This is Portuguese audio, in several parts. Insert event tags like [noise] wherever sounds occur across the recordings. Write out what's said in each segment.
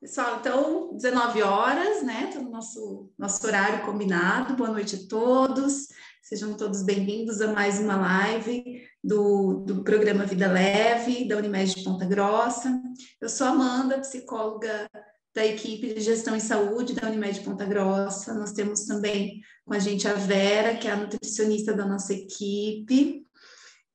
Pessoal, então, 19 horas, né? Todo tá nosso, nosso horário combinado. Boa noite a todos. Sejam todos bem-vindos a mais uma live do, do programa Vida Leve, da Unimed de Ponta Grossa. Eu sou Amanda, psicóloga da equipe de gestão e saúde da Unimed Ponta Grossa. Nós temos também com a gente a Vera, que é a nutricionista da nossa equipe.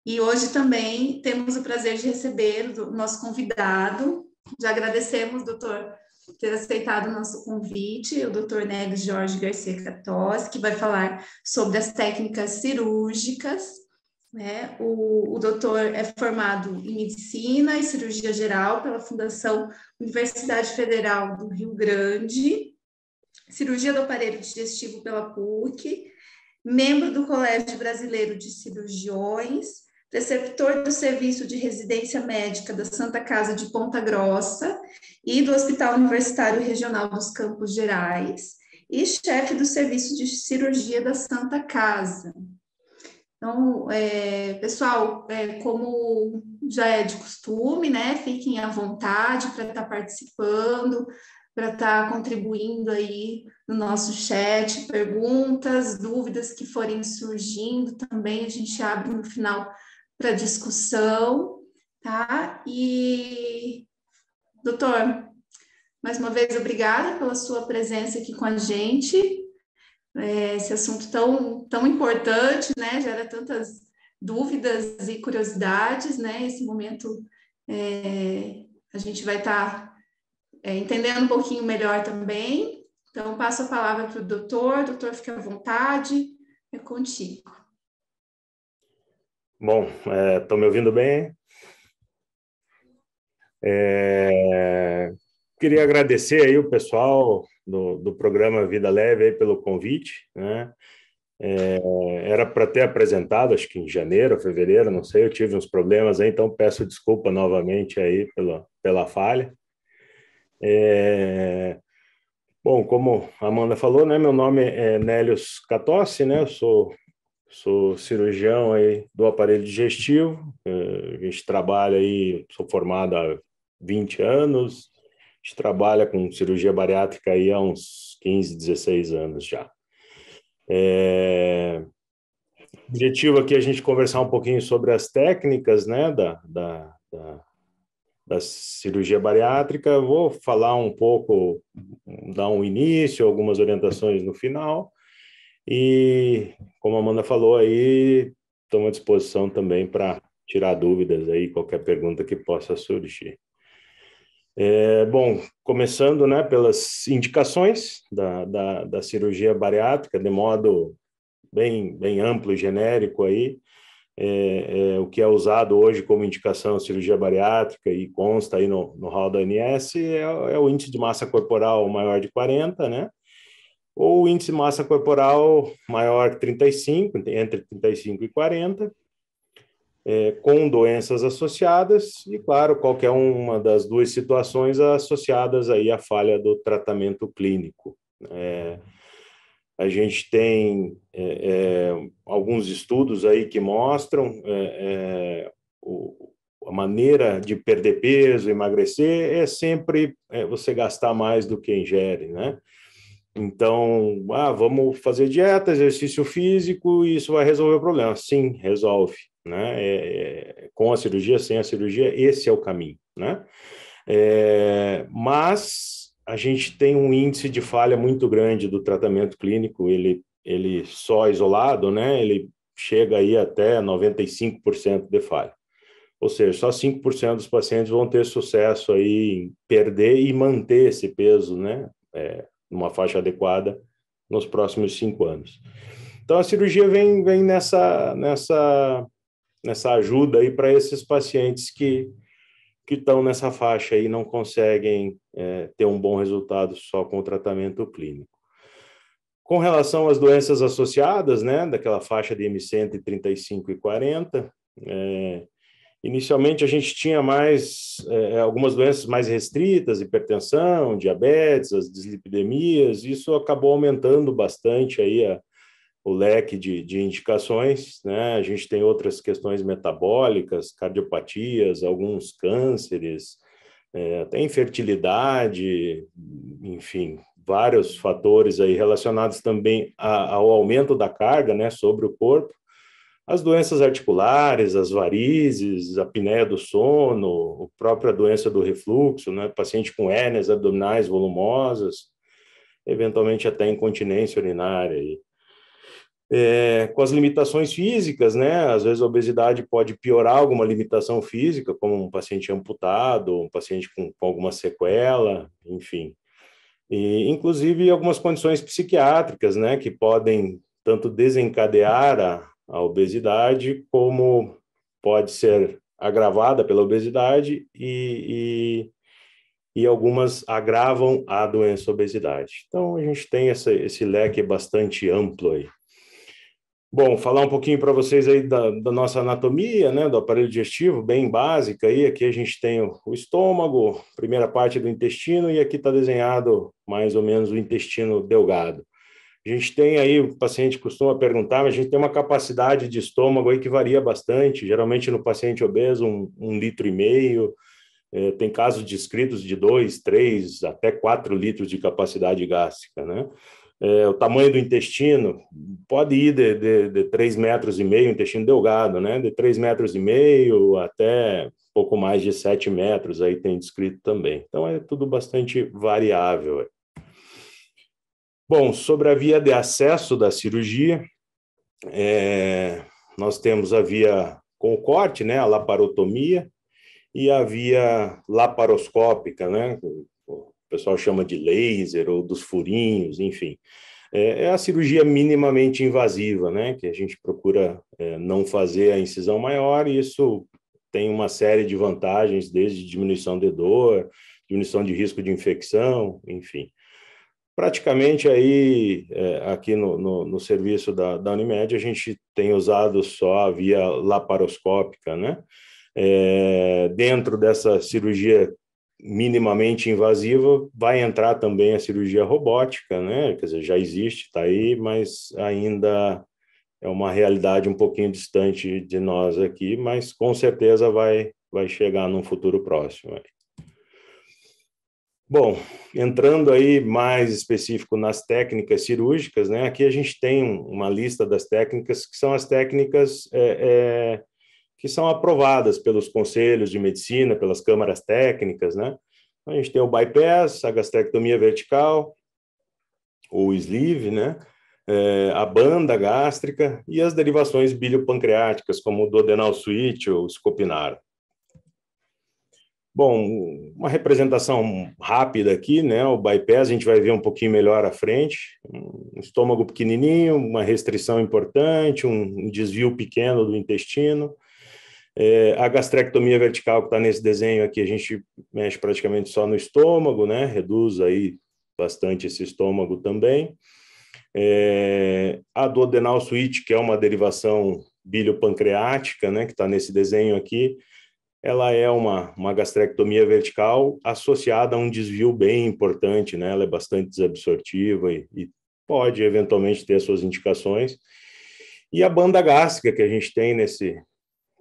E hoje também temos o prazer de receber o nosso convidado, já agradecemos, doutor, por ter aceitado o nosso convite, o doutor Neves Jorge Garcia Catós, que vai falar sobre as técnicas cirúrgicas. Né? O, o doutor é formado em medicina e cirurgia geral pela Fundação Universidade Federal do Rio Grande, cirurgia do aparelho digestivo pela PUC, membro do Colégio Brasileiro de Cirurgiões, preceptor do Serviço de Residência Médica da Santa Casa de Ponta Grossa e do Hospital Universitário Regional dos Campos Gerais, e chefe do Serviço de Cirurgia da Santa Casa. Então, é, pessoal, é, como já é de costume, né, fiquem à vontade para estar tá participando, para estar tá contribuindo aí no nosso chat, perguntas, dúvidas que forem surgindo também, a gente abre no final para discussão, tá? E, doutor, mais uma vez, obrigada pela sua presença aqui com a gente. É, esse assunto tão, tão importante, né? Gera tantas dúvidas e curiosidades, né? Esse momento é, a gente vai estar tá, é, entendendo um pouquinho melhor também. Então, passo a palavra para o doutor. Doutor, fique à vontade. É contigo. Bom, estão é, me ouvindo bem? É, queria agradecer aí o pessoal do, do programa Vida Leve pelo convite, né? É, era para ter apresentado, acho que em janeiro, fevereiro, não sei, eu tive uns problemas aí, então peço desculpa novamente aí pela, pela falha. É, bom, como a Amanda falou, né, meu nome é Nélios Catossi, né, eu sou sou cirurgião aí do aparelho digestivo, é, a gente trabalha aí, sou formado há 20 anos, a gente trabalha com cirurgia bariátrica aí há uns 15, 16 anos já. É... O objetivo aqui é a gente conversar um pouquinho sobre as técnicas, né, da, da, da, da cirurgia bariátrica, vou falar um pouco, dar um início, algumas orientações no final, e, como a Amanda falou aí, estou à disposição também para tirar dúvidas aí, qualquer pergunta que possa surgir. É, bom, começando né, pelas indicações da, da, da, cirurgia bariátrica, de modo bem, bem amplo e genérico aí, é, é, o que é usado hoje como indicação cirurgia bariátrica e consta aí no, no hall da ANS é, é, o índice de massa corporal maior de 40, né? ou índice de massa corporal maior que 35, entre 35 e 40, é, com doenças associadas e, claro, qualquer uma das duas situações associadas aí à falha do tratamento clínico. É, a gente tem é, é, alguns estudos aí que mostram é, é, o, a maneira de perder peso, emagrecer, é sempre você gastar mais do que ingere, né? Então, ah, vamos fazer dieta, exercício físico, e isso vai resolver o problema. Sim, resolve. Né? É, é, com a cirurgia, sem a cirurgia, esse é o caminho. Né? É, mas a gente tem um índice de falha muito grande do tratamento clínico, ele, ele só isolado, né? ele chega aí até 95% de falha. Ou seja, só 5% dos pacientes vão ter sucesso aí em perder e manter esse peso, né? É, numa faixa adequada nos próximos cinco anos. Então a cirurgia vem, vem nessa, nessa, nessa ajuda aí para esses pacientes que que estão nessa faixa e não conseguem é, ter um bom resultado só com o tratamento clínico. Com relação às doenças associadas, né, daquela faixa de M135 e 40, é, Inicialmente a gente tinha mais é, é, algumas doenças mais restritas, hipertensão, diabetes, as dislipidemias, isso acabou aumentando bastante aí a, o leque de, de indicações, né? A gente tem outras questões metabólicas, cardiopatias, alguns cânceres, é, até infertilidade, enfim, vários fatores aí relacionados também a, ao aumento da carga, né, sobre o corpo. As doenças articulares, as varizes, a apneia do sono, a própria doença do refluxo, né? paciente com hérnias abdominais volumosas, eventualmente até incontinência urinária. É, com as limitações físicas, né? Às vezes a obesidade pode piorar alguma limitação física, como um paciente amputado, um paciente com, com alguma sequela, enfim. E, inclusive algumas condições psiquiátricas, né? Que podem tanto desencadear a, a obesidade, como pode ser agravada pela obesidade e, e, e algumas agravam a doença obesidade. Então, a gente tem essa, esse leque bastante amplo aí. Bom, falar um pouquinho para vocês aí da, da, nossa anatomia, né, do aparelho digestivo, bem básica aí. Aqui a gente tem o estômago, primeira parte do intestino, e aqui está desenhado mais ou menos o intestino delgado. A gente tem aí, o paciente costuma perguntar, mas a gente tem uma capacidade de estômago aí que varia bastante, geralmente no paciente obeso, um, um litro e meio, é, tem casos descritos de dois três até quatro litros de capacidade gástrica, né? É, o tamanho do intestino pode ir de, de, de 3 metros e meio, intestino delgado, né? De 3 metros e meio até pouco mais de 7 metros, aí tem descrito também. Então é tudo bastante variável. Bom, sobre a via de acesso da cirurgia, é, nós temos a via com o corte, né, a laparotomia, e a via laparoscópica, né, o pessoal chama de laser ou dos furinhos, enfim. É, é a cirurgia minimamente invasiva, né, que a gente procura é, não fazer a incisão maior, e isso tem uma série de vantagens, desde diminuição de dor, diminuição de risco de infecção, enfim praticamente aí é, aqui no, no, no, serviço da, da Unimed a gente tem usado só a via laparoscópica, né? É, dentro dessa cirurgia minimamente invasiva vai entrar também a cirurgia robótica, né? Quer dizer, já existe, está aí, mas ainda é uma realidade um pouquinho distante de nós aqui, mas com certeza vai vai chegar num futuro próximo. Bom, entrando aí mais específico nas técnicas cirúrgicas, né? Aqui a gente tem uma lista das técnicas que são as técnicas é, é, que são aprovadas pelos conselhos de medicina, pelas câmaras técnicas, né? A gente tem o bypass, a gastrectomia vertical, o sleeve, né? É, a banda gástrica e as derivações biliopancreáticas, como o duodenal switch ou scopinar. Bom, uma representação rápida aqui, né? O bypass a gente vai ver um pouquinho melhor à frente. Um estômago pequenininho, uma restrição importante, um desvio pequeno do intestino. É, a gastrectomia vertical que está nesse desenho aqui, a gente mexe praticamente só no estômago, né? Reduz aí bastante esse estômago também. É, a duodenal suíte, que é uma derivação biliopancreática, né? Que está nesse desenho aqui ela é uma, uma gastrectomia vertical associada a um desvio bem importante, né? Ela é bastante desabsortiva e, e pode eventualmente ter suas indicações. E a banda gástrica que a gente tem nesse,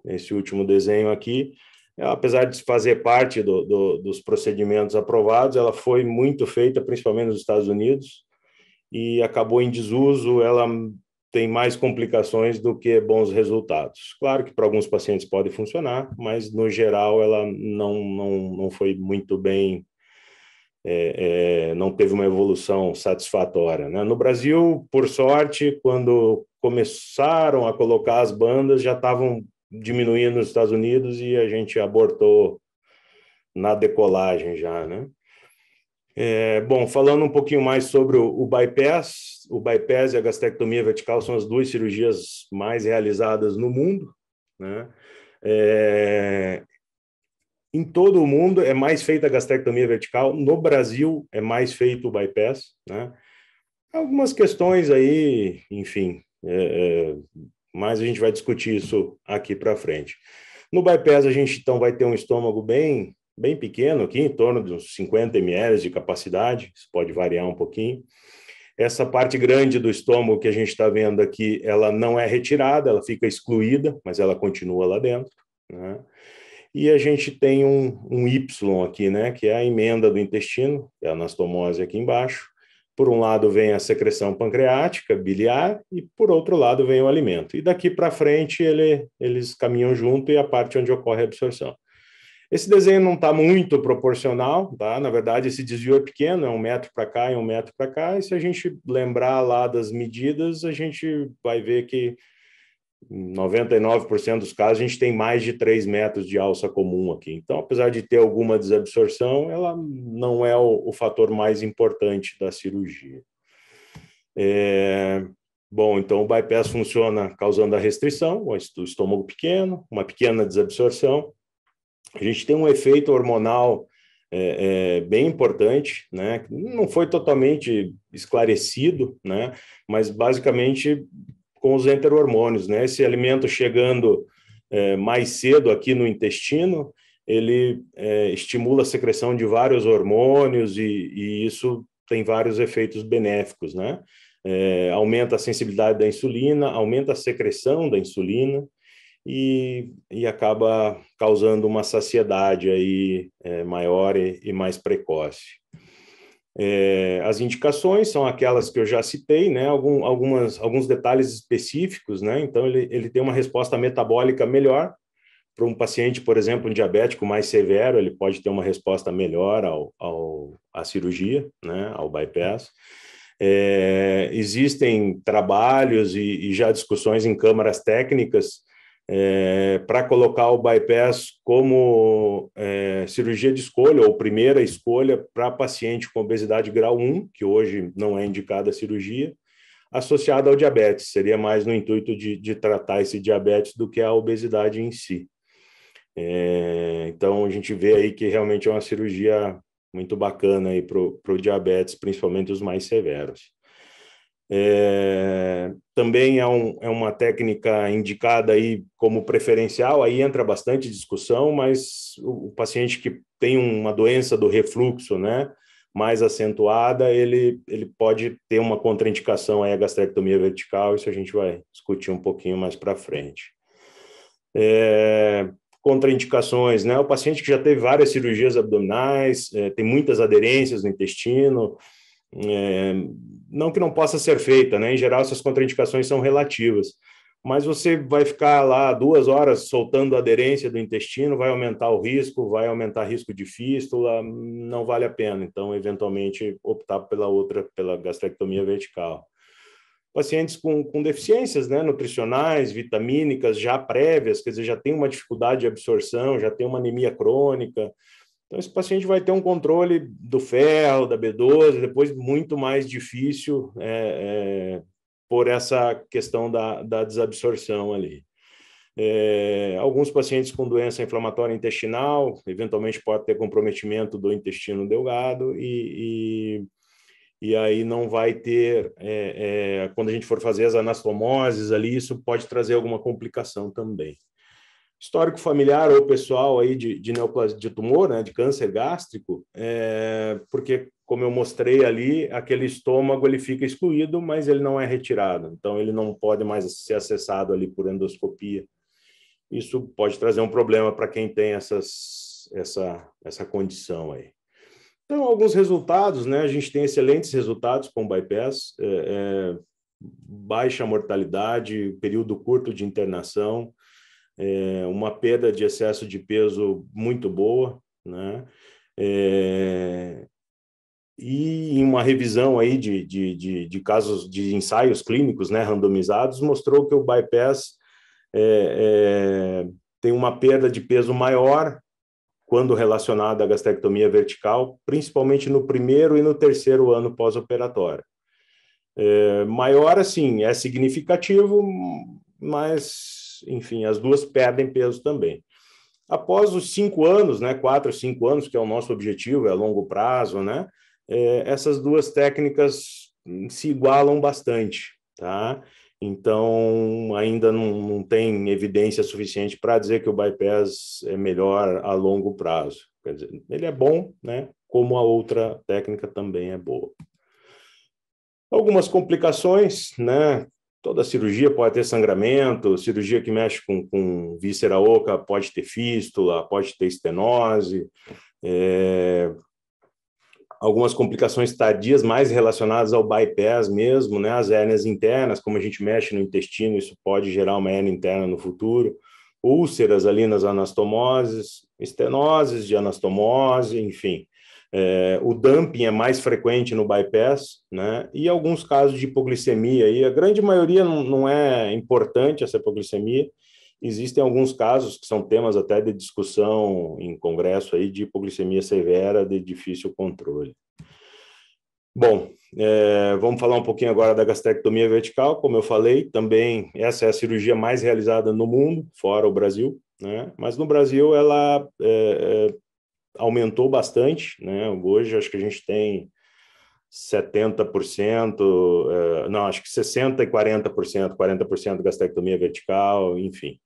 nesse último desenho aqui, ela, apesar de fazer parte do, do, dos procedimentos aprovados, ela foi muito feita, principalmente nos Estados Unidos, e acabou em desuso. Ela tem mais complicações do que bons resultados. Claro que para alguns pacientes pode funcionar, mas no geral ela não, não, não foi muito bem, é, é, não teve uma evolução satisfatória. Né? No Brasil, por sorte, quando começaram a colocar as bandas, já estavam diminuindo nos Estados Unidos e a gente abortou na decolagem já, né? É, bom, falando um pouquinho mais sobre o, o, bypass, o bypass e a gastrectomia vertical são as duas cirurgias mais realizadas no mundo, né? É, em todo o mundo é mais feita a gastrectomia vertical, no Brasil é mais feito o bypass, né? Algumas questões aí, enfim, é, é mas a gente vai discutir isso aqui para frente. No bypass a gente então vai ter um estômago bem bem pequeno aqui, em torno de uns 50 ml de capacidade, isso pode variar um pouquinho. Essa parte grande do estômago que a gente está vendo aqui, ela não é retirada, ela fica excluída, mas ela continua lá dentro. Né? E a gente tem um, um Y aqui, né, que é a emenda do intestino, é a anastomose aqui embaixo. Por um lado vem a secreção pancreática, biliar, e por outro lado vem o alimento. E daqui para frente ele, eles caminham junto e a parte onde ocorre a absorção. Esse desenho não está muito proporcional, tá? Na verdade, esse desvio é pequeno, é um metro para cá e um metro para cá. E se a gente lembrar lá das medidas, a gente vai ver que 99% dos casos a gente tem mais de 3 metros de alça comum aqui. Então, apesar de ter alguma desabsorção, ela não é o, o fator mais importante da cirurgia. É... Bom, então o bypass funciona causando a restrição, o estômago pequeno, uma pequena desabsorção, a gente tem um efeito hormonal é, é, bem importante, né? Não foi totalmente esclarecido, né? Mas basicamente com os enterohormônios, né? Esse alimento chegando é, mais cedo aqui no intestino, ele é, estimula a secreção de vários hormônios e, e isso tem vários efeitos benéficos, né? É, aumenta a sensibilidade da insulina, aumenta a secreção da insulina, e, e acaba causando uma saciedade aí é, maior e, e, mais precoce. É, as indicações são aquelas que eu já citei, né? Algum, algumas, alguns detalhes específicos, né? Então, ele, ele tem uma resposta metabólica melhor. Para um paciente, por exemplo, um diabético mais severo, ele pode ter uma resposta melhor ao, ao, à cirurgia, né? Ao bypass. É, existem trabalhos e, e, já discussões em câmaras técnicas é, para colocar o bypass como é, cirurgia de escolha ou primeira escolha para paciente com obesidade grau 1, que hoje não é indicada a cirurgia, associada ao diabetes. Seria mais no intuito de, de tratar esse diabetes do que a obesidade em si. É, então, a gente vê aí que realmente é uma cirurgia muito bacana para o diabetes, principalmente os mais severos. É, também é, um, é uma técnica indicada aí como preferencial, aí entra bastante discussão, mas o, o paciente que tem uma doença do refluxo, né, mais acentuada, ele, ele pode ter uma contraindicação aí à gastrectomia vertical, isso a gente vai discutir um pouquinho mais para frente. É, contraindicações, né? O paciente que já teve várias cirurgias abdominais, é, tem muitas aderências no intestino, é, não que não possa ser feita, né? Em geral, essas contraindicações são relativas. Mas você vai ficar lá duas horas soltando a aderência do intestino, vai aumentar o risco, vai aumentar o risco de fístula, não vale a pena. Então, eventualmente, optar pela outra, pela gastrectomia vertical pacientes com, com, deficiências né, nutricionais, vitamínicas já prévias, quer dizer, já tem uma dificuldade de absorção, já tem uma anemia crônica, então, esse paciente vai ter um controle do ferro, da B12, depois muito mais difícil é, é, por essa questão da, da desabsorção ali. É, alguns pacientes com doença inflamatória intestinal, eventualmente pode ter comprometimento do intestino delgado e, e, e aí não vai ter, é, é, quando a gente for fazer as anastomoses ali, isso pode trazer alguma complicação também histórico familiar ou pessoal aí de, de neoplasia de tumor, né, de câncer gástrico, é, porque como eu mostrei ali, aquele estômago ele fica excluído, mas ele não é retirado, então ele não pode mais ser acessado ali por endoscopia. Isso pode trazer um problema para quem tem essas, essa, essa condição aí. Então, alguns resultados, né? A gente tem excelentes resultados com bypass, é, é, baixa mortalidade, período curto de internação, é, uma perda de excesso de peso muito boa, né? É, e uma revisão aí de, de, de, de, casos de ensaios clínicos né, randomizados mostrou que o bypass é, é, tem uma perda de peso maior quando relacionada à gastrectomia vertical, principalmente no primeiro e no terceiro ano pós-operatório. É, maior, assim, é significativo, mas enfim, as duas perdem peso também. Após os cinco anos, né, quatro, cinco anos, que é o nosso objetivo, é longo prazo, né, é, essas duas técnicas se igualam bastante, tá? Então, ainda não, não tem evidência suficiente para dizer que o bypass é melhor a longo prazo. Quer dizer, ele é bom, né? Como a outra técnica também é boa. Algumas complicações, né? Toda cirurgia pode ter sangramento, cirurgia que mexe com, com víscera oca pode ter fístula, pode ter estenose, é, algumas complicações tardias mais relacionadas ao bypass mesmo, né? As hérnias internas, como a gente mexe no intestino, isso pode gerar uma hérnia interna no futuro. Úlceras ali nas anastomoses, estenoses de anastomose, enfim. É, o dumping é mais frequente no bypass, né? E alguns casos de hipoglicemia. E a grande maioria não, não é importante essa hipoglicemia. Existem alguns casos que são temas até de discussão em congresso aí de hipoglicemia severa de difícil controle. Bom, é, vamos falar um pouquinho agora da gastrectomia vertical. Como eu falei, também essa é a cirurgia mais realizada no mundo, fora o Brasil, né? Mas no Brasil ela é, é, aumentou bastante, né? Hoje acho que a gente tem 70%, é, não, acho que 60% e 40%, 40% gastrectomia vertical, enfim.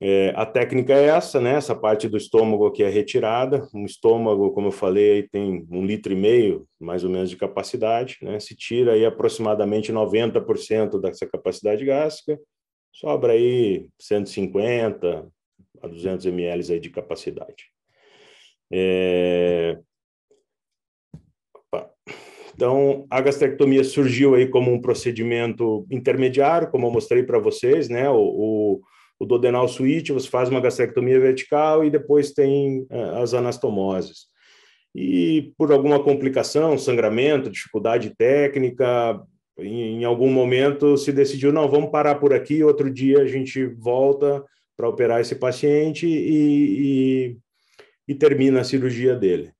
É, a técnica é essa, né? Essa parte do estômago que é retirada. Um estômago, como eu falei, tem um litro e meio, mais ou menos, de capacidade, né? Se tira aí aproximadamente 90% dessa capacidade gástrica, sobra aí 150 a 200 ml aí de capacidade. É... Então, a gastrectomia surgiu aí como um procedimento intermediário, como eu mostrei para vocês, né? O, o, o dodenal suíte, você faz uma gastrectomia vertical e depois tem é, as anastomoses. E por alguma complicação, sangramento, dificuldade técnica, em, em algum momento se decidiu, não, vamos parar por aqui, outro dia a gente volta para operar esse paciente e, e e termina a cirurgia dele.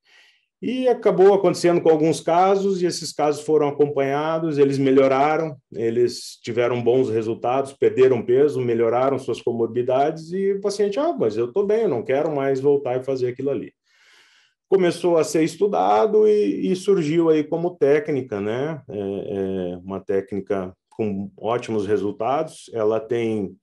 E acabou acontecendo com alguns casos, e esses casos foram acompanhados, eles melhoraram, eles tiveram bons resultados, perderam peso, melhoraram suas comorbidades, e o paciente, ah, mas eu estou bem, eu não quero mais voltar e fazer aquilo ali. Começou a ser estudado e, e surgiu aí como técnica, né? É, é uma técnica com ótimos resultados, ela tem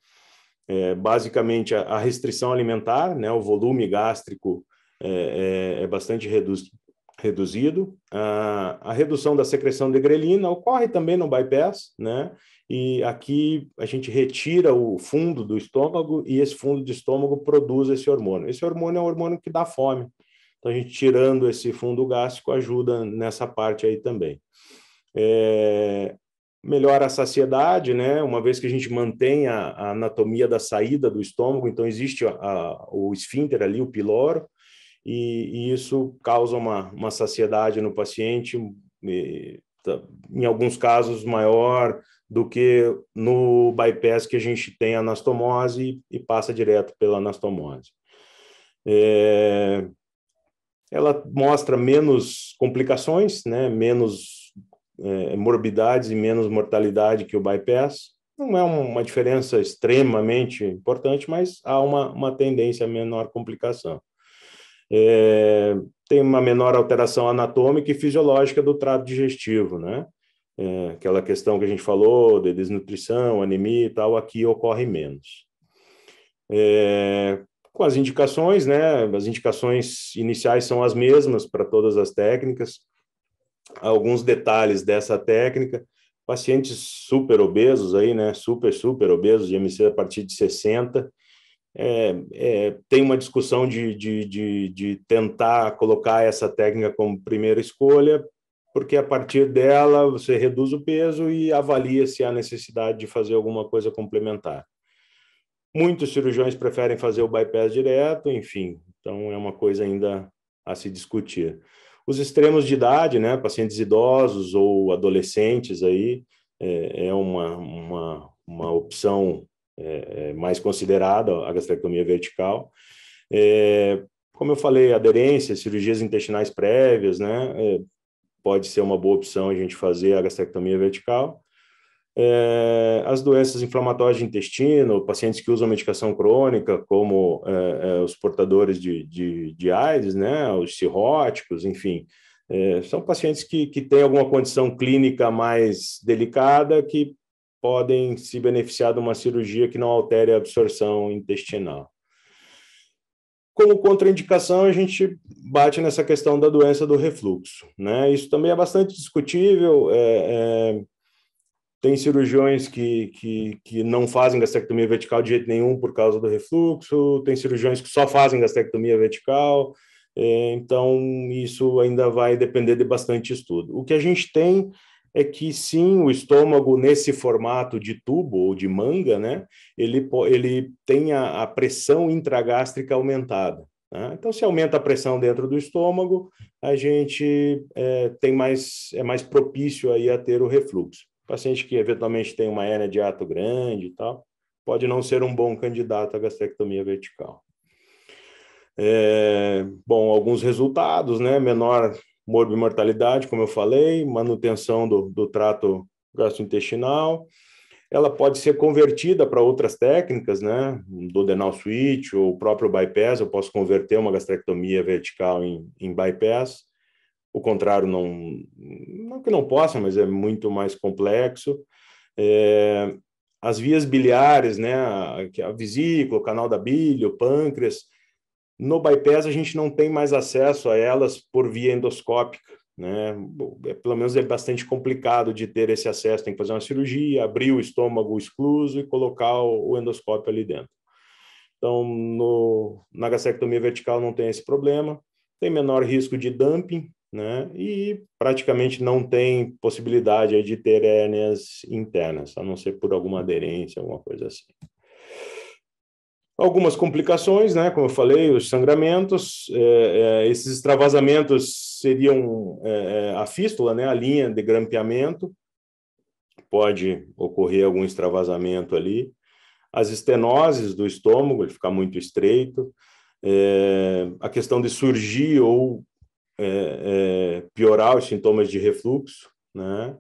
é, basicamente a, a restrição alimentar, né? O volume gástrico é, é, é bastante reduzido. Reduzido. A, a redução da secreção de grelina ocorre também no bypass, né? E aqui a gente retira o fundo do estômago e esse fundo de estômago produz esse hormônio. Esse hormônio é um hormônio que dá fome. Então, a gente tirando esse fundo gástrico ajuda nessa parte aí também. É, melhora a saciedade, né? Uma vez que a gente mantém a, a anatomia da saída do estômago, então existe a, a, o esfíncter ali, o piloro, e, e isso causa uma, uma saciedade no paciente, e, em alguns casos maior do que no bypass que a gente tem anastomose e passa direto pela anastomose. É... ela mostra menos complicações, né, menos é, morbidades e menos mortalidade que o bypass. Não é uma diferença extremamente importante, mas há uma, uma tendência a menor complicação é, tem uma menor alteração anatômica e fisiológica do trato digestivo, né? É, aquela questão que a gente falou de desnutrição, anemia e tal, aqui ocorre menos. É, com as indicações, né? As indicações iniciais são as mesmas para todas as técnicas. Alguns detalhes dessa técnica, pacientes super obesos aí, né? Super, super obesos, de IMC a partir de 60, é, é, tem uma discussão de, de, de, de, tentar colocar essa técnica como primeira escolha, porque a partir dela você reduz o peso e avalia se há necessidade de fazer alguma coisa complementar. Muitos cirurgiões preferem fazer o bypass direto, enfim, então é uma coisa ainda a se discutir. Os extremos de idade, né, pacientes idosos ou adolescentes aí, é, é uma, uma, uma opção é, é, mais considerada, a gastrectomia vertical. É, como eu falei, aderência, cirurgias intestinais prévias, né? É, pode ser uma boa opção a gente fazer a gastrectomia vertical. É, as doenças inflamatórias de intestino, pacientes que usam medicação crônica, como é, é, os portadores de, de, de, AIDS, né, os cirróticos, enfim, é, são pacientes que, que têm alguma condição clínica mais delicada que podem se beneficiar de uma cirurgia que não altere a absorção intestinal. Como contraindicação, a gente bate nessa questão da doença do refluxo. Né? Isso também é bastante discutível. É, é, tem cirurgiões que, que, que não fazem gastrectomia vertical de jeito nenhum por causa do refluxo, tem cirurgiões que só fazem gastrectomia vertical. É, então, isso ainda vai depender de bastante estudo. O que a gente tem é que sim, o estômago nesse formato de tubo ou de manga, né, ele, ele tem a, a pressão intragástrica aumentada. Né? Então, se aumenta a pressão dentro do estômago, a gente é, tem mais, é mais propício aí a ter o refluxo. O paciente que eventualmente tem uma hérnia de ato grande e tal, pode não ser um bom candidato à gastrectomia vertical. É, bom, alguns resultados, né? Menor morbimortalidade, como eu falei, manutenção do, do trato gastrointestinal. Ela pode ser convertida para outras técnicas, né? Do denal switch ou o próprio bypass. Eu posso converter uma gastrectomia vertical em, em bypass. O contrário, não, não que não possa, mas é muito mais complexo. É, as vias biliares, né? A, a vesícula, o canal da bile, o pâncreas no bypass, a gente não tem mais acesso a elas por via endoscópica. Né? É, pelo menos é bastante complicado de ter esse acesso. Tem que fazer uma cirurgia, abrir o estômago excluso e colocar o endoscópio ali dentro. Então, no, na gastrectomia vertical não tem esse problema. Tem menor risco de dumping, né? E praticamente não tem possibilidade de ter hérnias internas, a não ser por alguma aderência, alguma coisa assim. Algumas complicações, né? como eu falei, os sangramentos, é, é, esses extravasamentos seriam é, é, a fístula, né? a linha de grampeamento, pode ocorrer algum extravasamento ali. As estenoses do estômago, ele ficar muito estreito, é, a questão de surgir ou é, piorar os sintomas de refluxo, né?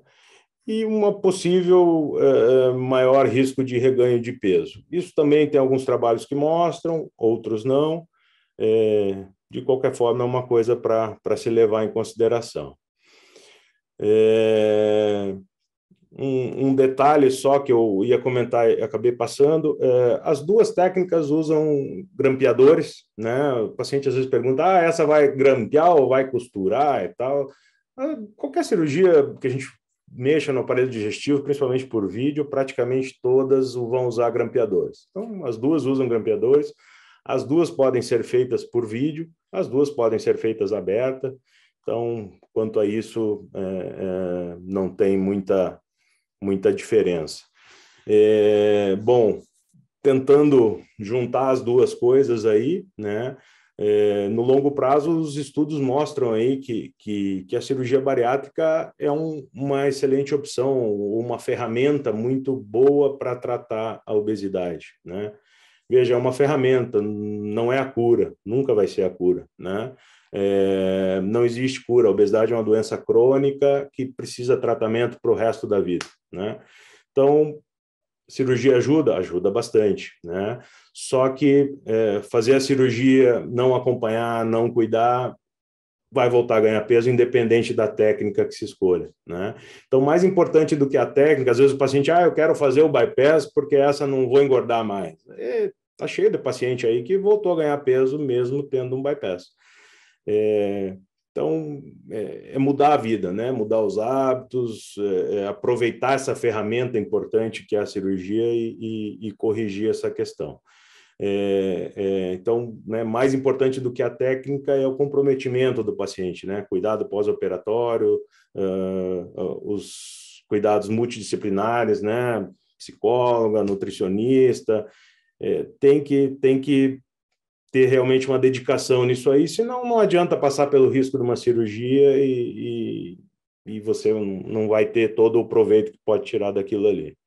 e uma possível uh, maior risco de reganho de peso. Isso também tem alguns trabalhos que mostram, outros não. É, de qualquer forma, é uma coisa para se levar em consideração. É, um, um, detalhe só que eu ia comentar e acabei passando: é, as duas técnicas usam grampeadores, né? O paciente às vezes pergunta: ah, essa vai grampear ou vai costurar e tal. Ah, qualquer cirurgia que a gente mexa no aparelho digestivo, principalmente por vídeo, praticamente todas vão usar grampeadores. Então, as duas usam grampeadores, as duas podem ser feitas por vídeo, as duas podem ser feitas aberta. Então, quanto a isso, é, é, não tem muita, muita diferença. É, bom, tentando juntar as duas coisas aí, né? É, no longo prazo, os estudos mostram aí que, que, que a cirurgia bariátrica é um, uma excelente opção, uma ferramenta muito boa para tratar a obesidade, né? Veja, é uma ferramenta, não é a cura, nunca vai ser a cura, né? É, não existe cura, a obesidade é uma doença crônica que precisa tratamento para o resto da vida, né? Então, Cirurgia ajuda? Ajuda bastante, né? Só que é, fazer a cirurgia, não acompanhar, não cuidar, vai voltar a ganhar peso, independente da técnica que se escolha, né? Então, mais importante do que a técnica, às vezes o paciente, ah, eu quero fazer o bypass porque essa não vou engordar mais. E tá cheio de paciente aí que voltou a ganhar peso mesmo tendo um bypass. É, então, é, é, mudar a vida, né? mudar os hábitos, é, é, aproveitar essa ferramenta importante que é a cirurgia e, e, e corrigir essa questão. É, é, então, né, mais importante do que a técnica é o comprometimento do paciente, né? cuidado pós-operatório, uh, os cuidados multidisciplinares, né? psicóloga, nutricionista, é, tem, que, tem que ter realmente uma dedicação nisso aí, senão não adianta passar pelo risco de uma cirurgia e, e, e você não vai ter todo o proveito que pode tirar daquilo ali.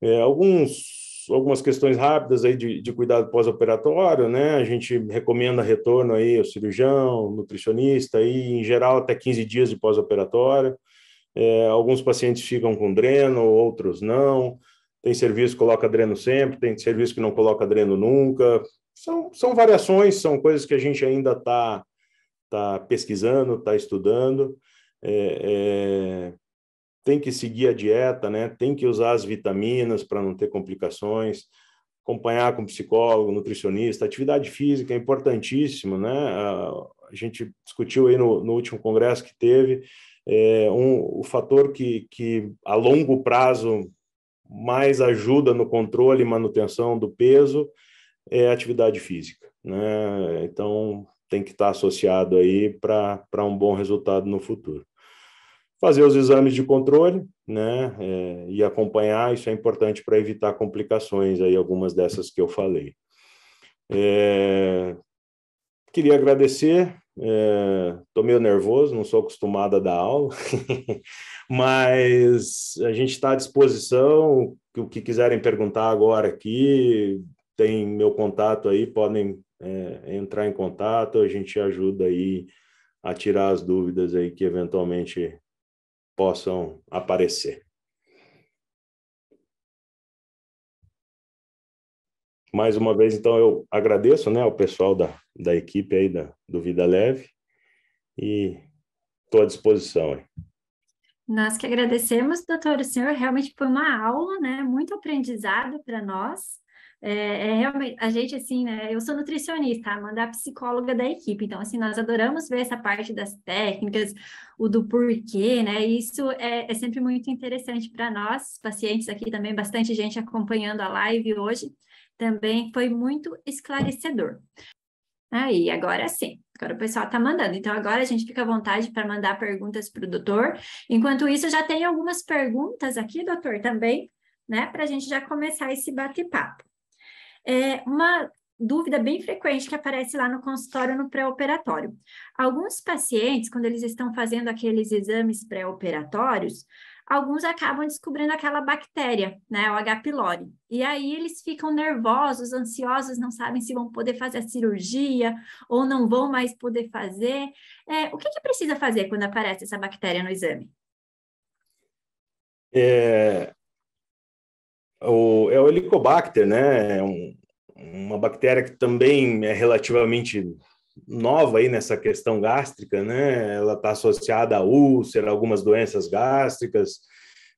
É, alguns, algumas questões rápidas aí de, de cuidado pós-operatório, né? A gente recomenda retorno aí ao cirurgião, nutricionista, e em geral até 15 dias de pós-operatório. É, alguns pacientes ficam com dreno, outros não. Tem serviço que coloca dreno sempre, tem serviço que não coloca dreno nunca. São, são variações, são coisas que a gente ainda está tá pesquisando, está estudando. É, é, tem que seguir a dieta, né? Tem que usar as vitaminas para não ter complicações. Acompanhar com psicólogo, nutricionista, atividade física é importantíssimo, né? A, a gente discutiu aí no, no, último congresso que teve é, um, o fator que, que a longo prazo mais ajuda no controle e manutenção do peso é atividade física, né? Então tem que estar associado aí para um bom resultado no futuro. Fazer os exames de controle, né? É, e acompanhar, isso é importante para evitar complicações aí, algumas dessas que eu falei. É, queria agradecer. Estou é, meio nervoso, não sou acostumada a dar aula, [laughs] mas a gente está à disposição. O que quiserem perguntar agora aqui, tem meu contato aí, podem é, entrar em contato, a gente ajuda aí a tirar as dúvidas aí que eventualmente possam aparecer. Mais uma vez, então, eu agradeço né, ao pessoal da, da equipe aí da, do Vida Leve e estou à disposição. Nós que agradecemos, doutor. O senhor realmente foi uma aula, né? Muito aprendizado para nós. É, é, realmente, a gente, assim, né? Eu sou nutricionista, mandar é a psicóloga da equipe, então, assim, nós adoramos ver essa parte das técnicas, o do porquê, né? Isso é, é sempre muito interessante para nós, pacientes aqui também, bastante gente acompanhando a live hoje, também foi muito esclarecedor. Aí, agora sim. Agora o pessoal está mandando. Então, agora a gente fica à vontade para mandar perguntas para o doutor. Enquanto isso, já tem algumas perguntas aqui, doutor, também, né? Para a gente já começar esse bate-papo é uma dúvida bem frequente que aparece lá no consultório no pré-operatório. Alguns pacientes, quando eles estão fazendo aqueles exames pré-operatórios, alguns acabam descobrindo aquela bactéria, né, o H. pylori. E aí eles ficam nervosos, ansiosos, não sabem se vão poder fazer a cirurgia ou não vão mais poder fazer. É, o que, que precisa fazer quando aparece essa bactéria no exame? É, o, é o Helicobacter, né? É um, uma bactéria que também é relativamente nova aí nessa questão gástrica, né? Ela está associada a úlcera, algumas doenças gástricas,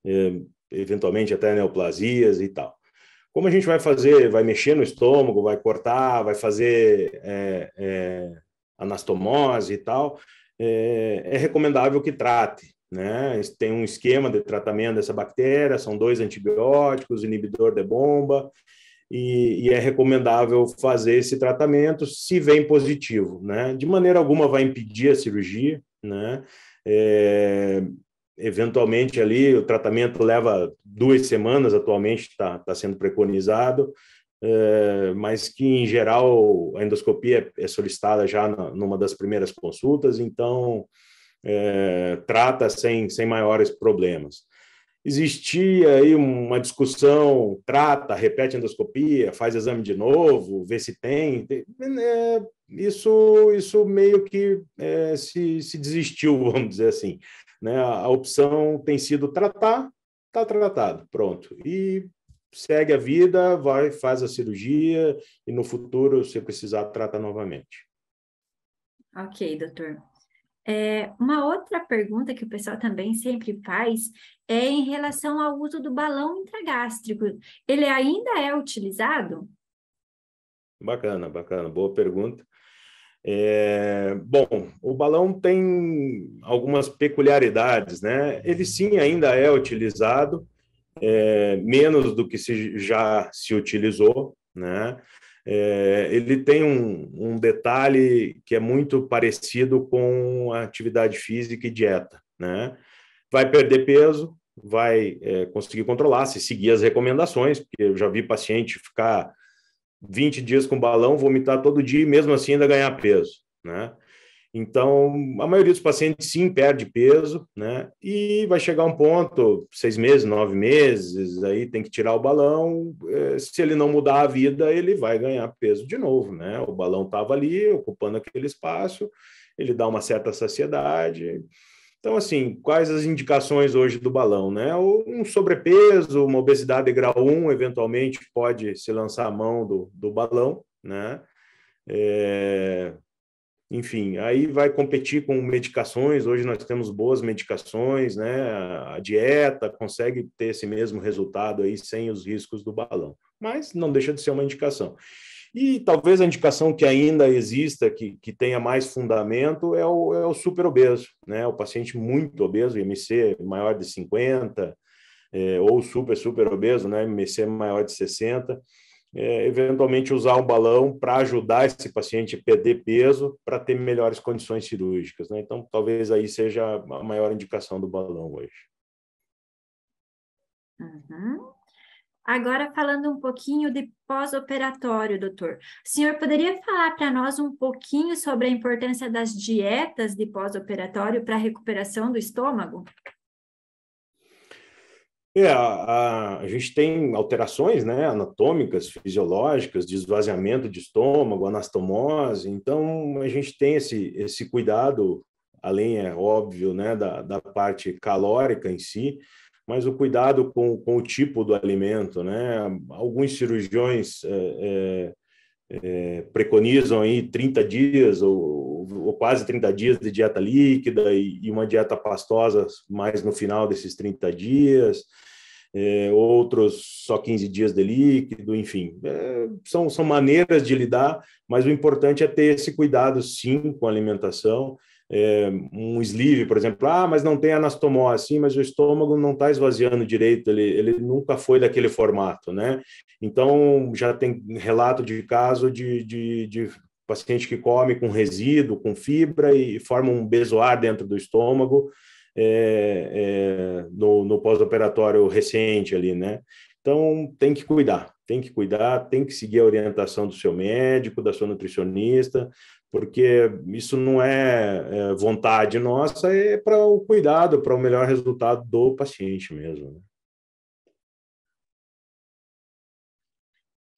é, eventualmente até neoplasias e tal. Como a gente vai fazer? Vai mexer no estômago, vai cortar, vai fazer é, é, anastomose e tal. É, é recomendável que trate, né? Tem um esquema de tratamento dessa bactéria, são dois antibióticos, inibidor de bomba, e, e, é recomendável fazer esse tratamento se vem positivo, né? De maneira alguma vai impedir a cirurgia, né? É, eventualmente ali o tratamento leva duas semanas, atualmente está tá sendo preconizado, é, mas que em geral a endoscopia é, é solicitada já na, numa das primeiras consultas, então é, trata sem, sem maiores problemas. Existia aí uma discussão, trata, repete endoscopia, faz exame de novo, vê se tem. É, isso, isso meio que é, se, se desistiu, [laughs] vamos dizer assim. Né? A opção tem sido tratar, está tratado, pronto. E segue a vida, vai, faz a cirurgia e no futuro, se precisar, trata novamente. Ok, doutor. É, uma outra pergunta que o pessoal também sempre faz é em relação ao uso do balão intragástrico. Ele ainda é utilizado? Bacana, bacana, boa pergunta. É, bom, o balão tem algumas peculiaridades, né? Ele sim ainda é utilizado, é, menos do que se, já se utilizou, né? É, ele tem um, um, detalhe que é muito parecido com a atividade física e dieta, né? Vai perder peso, vai é, conseguir controlar, se seguir as recomendações, porque eu já vi paciente ficar 20 dias com balão, vomitar todo dia e mesmo assim ainda ganhar peso, né? Então, a maioria dos pacientes sim perde peso, né? E vai chegar um ponto, seis meses, nove meses, aí tem que tirar o balão. É, se ele não mudar a vida, ele vai ganhar peso de novo, né? O balão estava ali, ocupando aquele espaço, ele dá uma certa saciedade. Então, assim, quais as indicações hoje do balão, né? Um sobrepeso, uma obesidade grau 1, eventualmente pode se lançar a mão do, do balão, né? É, enfim, aí vai competir com medicações. Hoje nós temos boas medicações, né? A dieta consegue ter esse mesmo resultado aí sem os riscos do balão, mas não deixa de ser uma indicação. E talvez a indicação que ainda exista, que, que tenha mais fundamento, é o, é o super obeso, né? O paciente muito obeso, IMC maior de 50, é, ou super, super obeso, né? IMC maior de 60 é, eventualmente usar um balão para ajudar esse paciente a perder peso para ter melhores condições cirúrgicas. Né? Então, talvez aí seja a maior indicação do balão hoje. Uhum. Agora, falando um pouquinho de pós-operatório, doutor. O senhor poderia falar para nós um pouquinho sobre a importância das dietas de pós-operatório para a recuperação do estômago? É, a, a, gente tem alterações né, anatômicas, fisiológicas, de esvaziamento de estômago, anastomose, então a gente tem esse, esse cuidado, além, é óbvio, né, da, da parte calórica em si, mas o cuidado com, com o tipo do alimento. Né? Alguns cirurgiões é, é é, preconizam aí 30 dias ou, ou, quase 30 dias de dieta líquida e, e, uma dieta pastosa mais no final desses 30 dias, é, outros só 15 dias de líquido, enfim. É, são, são maneiras de lidar, mas o importante é ter esse cuidado, sim, com a alimentação é, um sleeve, por exemplo, ah, mas não tem anastomose, sim, mas o estômago não está esvaziando direito, ele, ele nunca foi daquele formato, né? Então, já tem relato de caso de, de, de paciente que come com resíduo, com fibra e forma um besoar dentro do estômago é, é, no, no pós-operatório recente ali, né? Então, tem que cuidar, tem que cuidar, tem que seguir a orientação do seu médico, da sua nutricionista, porque isso não é, é vontade nossa, é para o cuidado, para o melhor resultado do paciente mesmo. Né?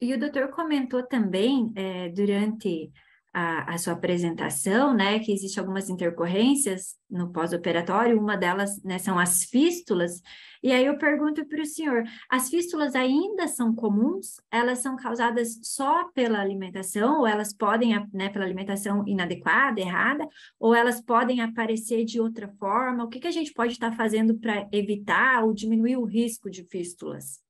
E o doutor comentou também é, durante a, a, sua apresentação, né, que existem algumas intercorrências no pós-operatório, uma delas né, são as fístulas, e aí eu pergunto para o senhor: as fístulas ainda são comuns? Elas são causadas só pela alimentação, ou elas podem, né, pela alimentação inadequada, errada, ou elas podem aparecer de outra forma? O que, que a gente pode estar tá fazendo para evitar ou diminuir o risco de fístulas?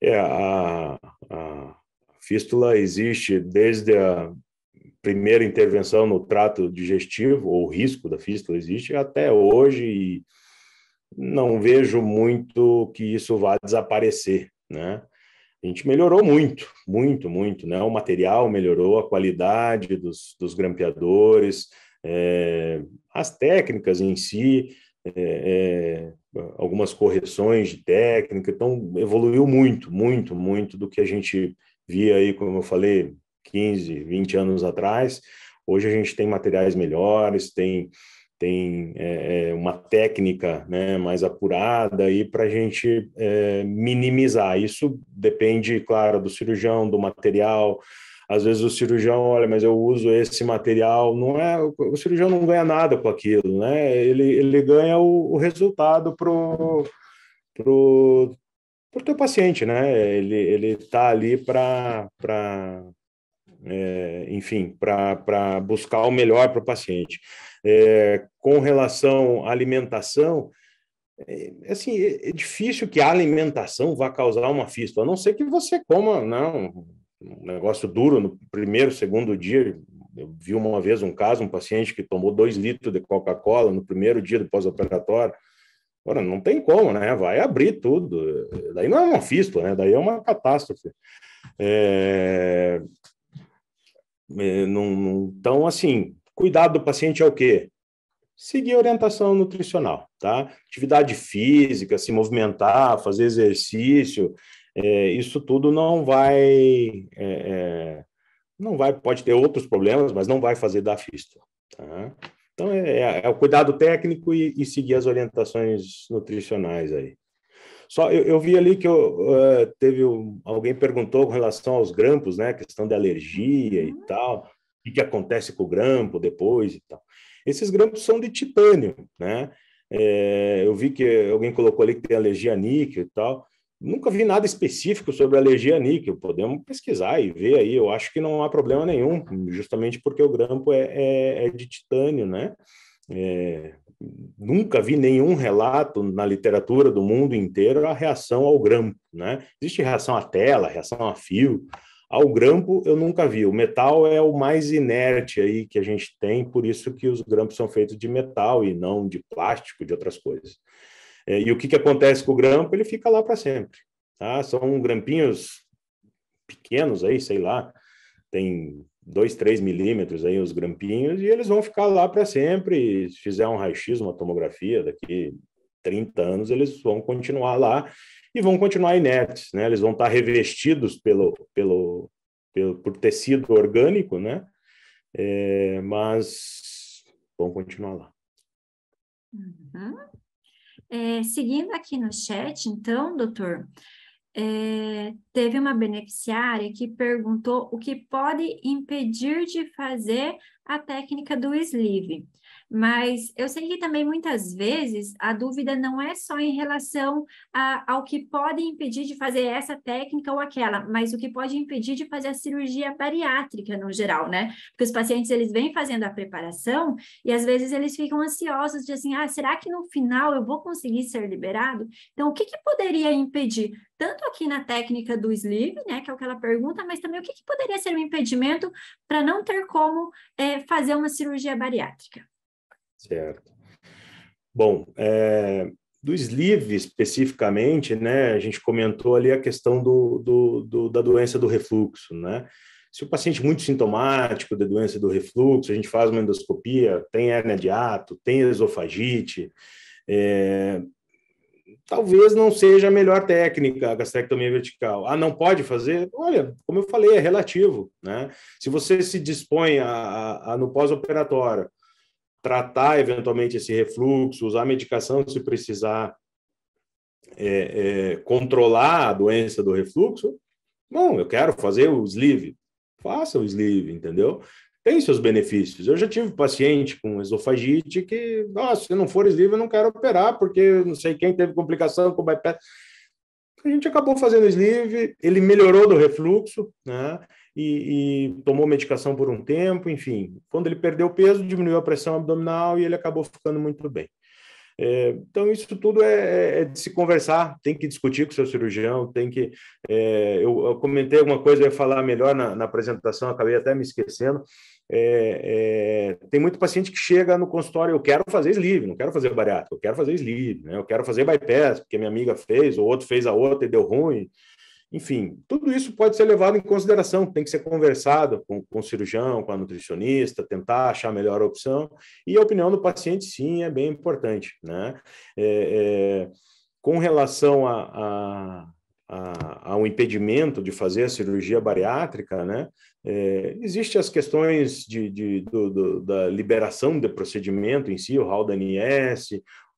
É, a, a fístula existe desde a primeira intervenção no trato digestivo, ou o risco da fístula existe até hoje, e não vejo muito que isso vá desaparecer, né? A gente melhorou muito, muito, muito, né? O material melhorou, a qualidade dos, dos grampeadores, é, as técnicas em si, é, é, algumas correções de técnica, então evoluiu muito, muito, muito do que a gente via aí, como eu falei, 15, 20 anos atrás. Hoje a gente tem materiais melhores, tem tem é, é, uma técnica né, mais apurada aí para a gente é, minimizar. Isso depende, claro, do cirurgião, do material. Às vezes o cirurgião, olha, mas eu uso esse material, não é? O cirurgião não ganha nada com aquilo, né? Ele, ele ganha o, o resultado pro pro pro teu paciente, né? Ele ele está ali para para é, enfim para buscar o melhor para o paciente. É, com relação à alimentação, é, assim, é, é difícil que a alimentação vá causar uma fístula, a não ser que você coma não, um negócio duro no primeiro, segundo dia. Eu vi uma vez um caso, um paciente que tomou dois litros de Coca-Cola no primeiro dia do pós-operatório. Ora, não tem como, né? Vai abrir tudo. Daí não é uma fístula, né? Daí é uma catástrofe. É... É, não, não, então, assim, Cuidado do paciente é o quê? Seguir a orientação nutricional, tá? Atividade física, se movimentar, fazer exercício, é, isso tudo não vai, é, é não vai, pode ter outros problemas, mas não vai fazer da fístula, tá? Então, é, é, é, o cuidado técnico e, e, seguir as orientações nutricionais aí. Só eu, eu vi ali que eu, uh, teve um, alguém perguntou com relação aos grampos, né? Questão de alergia e uhum. tal o que acontece com o grampo depois e tal. Esses grampos são de titânio, né? É, eu vi que alguém colocou ali que tem alergia a níquel e tal. Nunca vi nada específico sobre alergia a níquel. Podemos pesquisar e ver aí. Eu acho que não há problema nenhum, justamente porque o grampo é, é, é de titânio, né? É, nunca vi nenhum relato na literatura do mundo inteiro a reação ao grampo, né? Existe reação à tela, reação a fio, ao grampo eu nunca vi. O metal é o mais inerte aí que a gente tem, por isso que os grampos são feitos de metal e não de plástico, de outras coisas. É, e o que, que acontece com o grampo? Ele fica lá para sempre. Tá? São grampinhos pequenos aí, sei lá, tem dois, três milímetros aí os grampinhos, e eles vão ficar lá para sempre. Se fizer um raio-x, uma tomografia, daqui 30 anos, eles vão continuar lá e vão continuar inertes, né? Eles vão estar revestidos pelo, pelo, pelo por tecido orgânico, né? É, mas vão continuar lá. Uhum. É, seguindo aqui no chat, então, doutor, é, teve uma beneficiária que perguntou o que pode impedir de fazer a técnica do sleeve. Mas eu sei que também muitas vezes a dúvida não é só em relação a, ao que pode impedir de fazer essa técnica ou aquela, mas o que pode impedir de fazer a cirurgia bariátrica no geral, né? Porque os pacientes eles vêm fazendo a preparação e às vezes eles ficam ansiosos de assim, ah, será que no final eu vou conseguir ser liberado? Então, o que, que poderia impedir? tanto aqui na técnica do sleeve, né, que é o que ela pergunta, mas também o que, que poderia ser um impedimento para não ter como é, fazer uma cirurgia bariátrica. Certo. Bom, é, do sleeve especificamente, né, a gente comentou ali a questão do, do, do, da doença do refluxo, né? Se o paciente é muito sintomático da doença do refluxo, a gente faz uma endoscopia, tem hernia de ato, tem esofagite, é, talvez não seja a melhor técnica a gastrectomia vertical. Ah, não pode fazer? Olha, como eu falei, é relativo, né? Se você se dispõe a, a, a no pós-operatório tratar eventualmente esse refluxo, usar medicação se precisar é, é, controlar a doença do refluxo, bom, eu quero fazer o sleeve, faça o sleeve, entendeu? Tem seus benefícios. Eu já tive paciente com esofagite que, nossa, se não for sleeve, eu não quero operar, porque não sei quem teve complicação com bypass. A gente acabou fazendo sleeve, ele melhorou do refluxo, né? e, e, tomou medicação por um tempo, enfim. Quando ele perdeu peso, diminuiu a pressão abdominal e ele acabou ficando muito bem. É, então, isso tudo é, é, é, de se conversar, tem que discutir com o seu cirurgião, tem que. É, eu, eu, comentei alguma coisa, eu ia falar melhor na, na apresentação, acabei até me esquecendo. É, é, tem muito paciente que chega no consultório, eu quero fazer sleeve, não quero fazer bariátrica, eu quero fazer sleeve, né? eu quero fazer bypass, porque minha amiga fez, o outro fez a outra e deu ruim, enfim, tudo isso pode ser levado em consideração, tem que ser conversado com, com o cirurgião, com a nutricionista, tentar achar a melhor opção. E a opinião do paciente, sim, é bem importante. Né? É, é, com relação a, a a, a um impedimento de fazer a cirurgia bariátrica, né? É, Existem as questões de, de do, do, da liberação do procedimento em si, o RAL da ANS,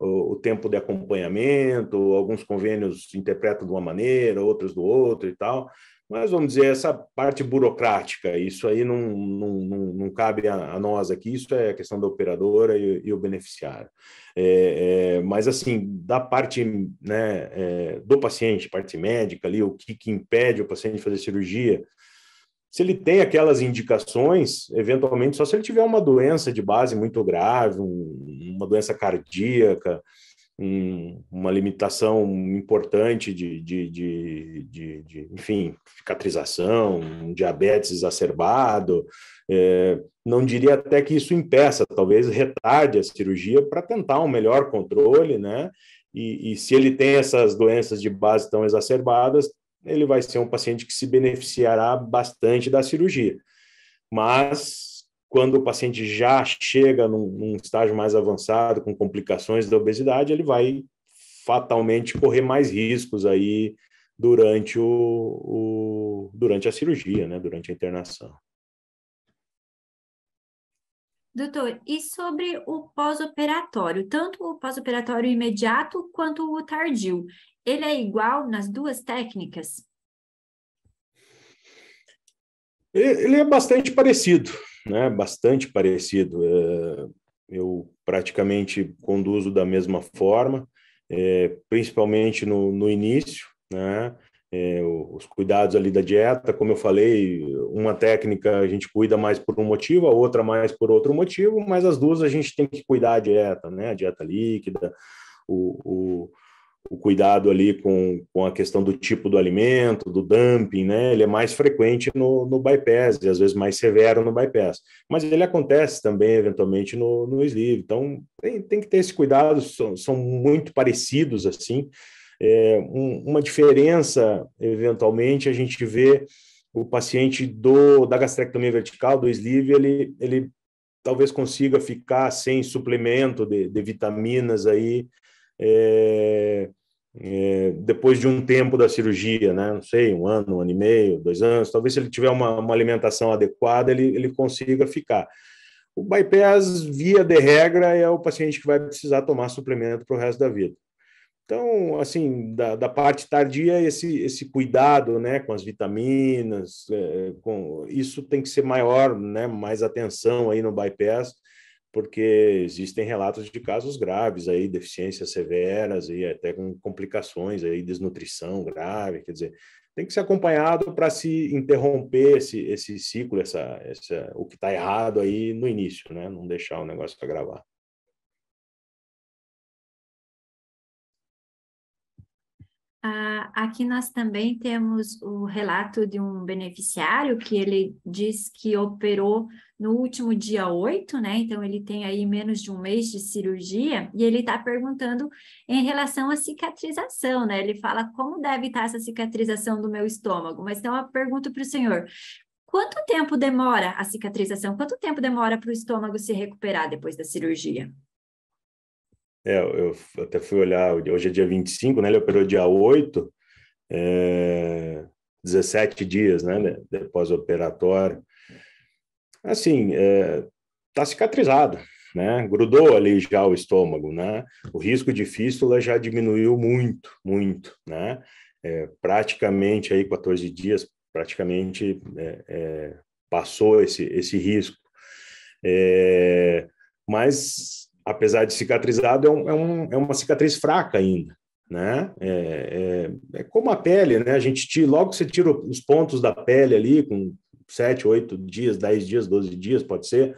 o, o, tempo de acompanhamento, alguns convênios interpretam de uma maneira, outros do outro e tal mas vamos dizer, essa parte burocrática, isso aí não, não, não, não cabe a, a, nós aqui, isso é a questão da operadora e, e o beneficiário. É, é, mas, assim, da parte né, é, do paciente, parte médica ali, o que, que impede o paciente de fazer cirurgia, se ele tem aquelas indicações, eventualmente, só se ele tiver uma doença de base muito grave, um, uma doença cardíaca, um, uma limitação importante de, de, de, de, de enfim, cicatrização, um diabetes exacerbado. É, não diria até que isso impeça, talvez retarde a cirurgia para tentar um melhor controle, né? E, e se ele tem essas doenças de base tão exacerbadas, ele vai ser um paciente que se beneficiará bastante da cirurgia. Mas quando o paciente já chega num, num, estágio mais avançado, com complicações da obesidade, ele vai fatalmente correr mais riscos aí durante, o, o durante a cirurgia, né? durante a internação. Doutor, e sobre o pós-operatório, tanto o pós-operatório imediato quanto o tardio, ele é igual nas duas técnicas? Ele é bastante parecido, né, bastante parecido. É, eu praticamente conduzo da mesma forma, é, principalmente no, no início, né? É, os cuidados ali da dieta, como eu falei, uma técnica a gente cuida mais por um motivo, a outra mais por outro motivo, mas as duas a gente tem que cuidar a dieta, né? A dieta líquida, o, o o cuidado ali com, com a questão do tipo do alimento, do dumping, né? Ele é mais frequente no, no bypass, e às vezes mais severo no bypass. Mas ele acontece também, eventualmente, no, no sleeve. Então, tem, tem que ter esse cuidado, são, são muito parecidos, assim. É, um, uma diferença, eventualmente, a gente vê o paciente do, da gastrectomia vertical, do sleeve, ele, ele talvez consiga ficar sem suplemento de, de vitaminas aí, é, é, depois de um tempo da cirurgia, né? Não sei, um ano, um ano e meio, dois anos. Talvez se ele tiver uma, uma alimentação adequada, ele, ele consiga ficar. O bypass, via de regra, é o paciente que vai precisar tomar suplemento para o resto da vida. Então, assim, da, da, parte tardia, esse, esse cuidado né, com as vitaminas, é, com, isso tem que ser maior, né, mais atenção aí no bypass, porque existem relatos de casos graves aí, deficiências severas e até com complicações aí, desnutrição grave, quer dizer, tem que ser acompanhado para se interromper esse, esse ciclo, essa, essa, o que está errado aí no início, né? Não deixar o negócio agravar. Ah, aqui nós também temos o relato de um beneficiário que ele diz que operou no último dia 8, né? Então ele tem aí menos de um mês de cirurgia e ele está perguntando em relação à cicatrização, né? Ele fala como deve estar tá essa cicatrização do meu estômago. Mas então eu pergunto para o senhor: quanto tempo demora a cicatrização? Quanto tempo demora para o estômago se recuperar depois da cirurgia? É, eu até fui olhar, hoje é dia 25, né? Ele operou dia 8, é, 17 dias, né? Depois operatório. Assim, é, tá cicatrizado, né? Grudou ali já o estômago, né? O risco de fístula já diminuiu muito, muito, né? É, praticamente aí 14 dias, praticamente é, é, passou esse, esse risco. É, mas apesar de cicatrizado, é, um, é, um, é uma cicatriz fraca ainda. Né? É, é, é, como a pele, né? A gente tira, logo você tira os pontos da pele ali com 7, 8 dias, 10 dias, 12 dias, pode ser.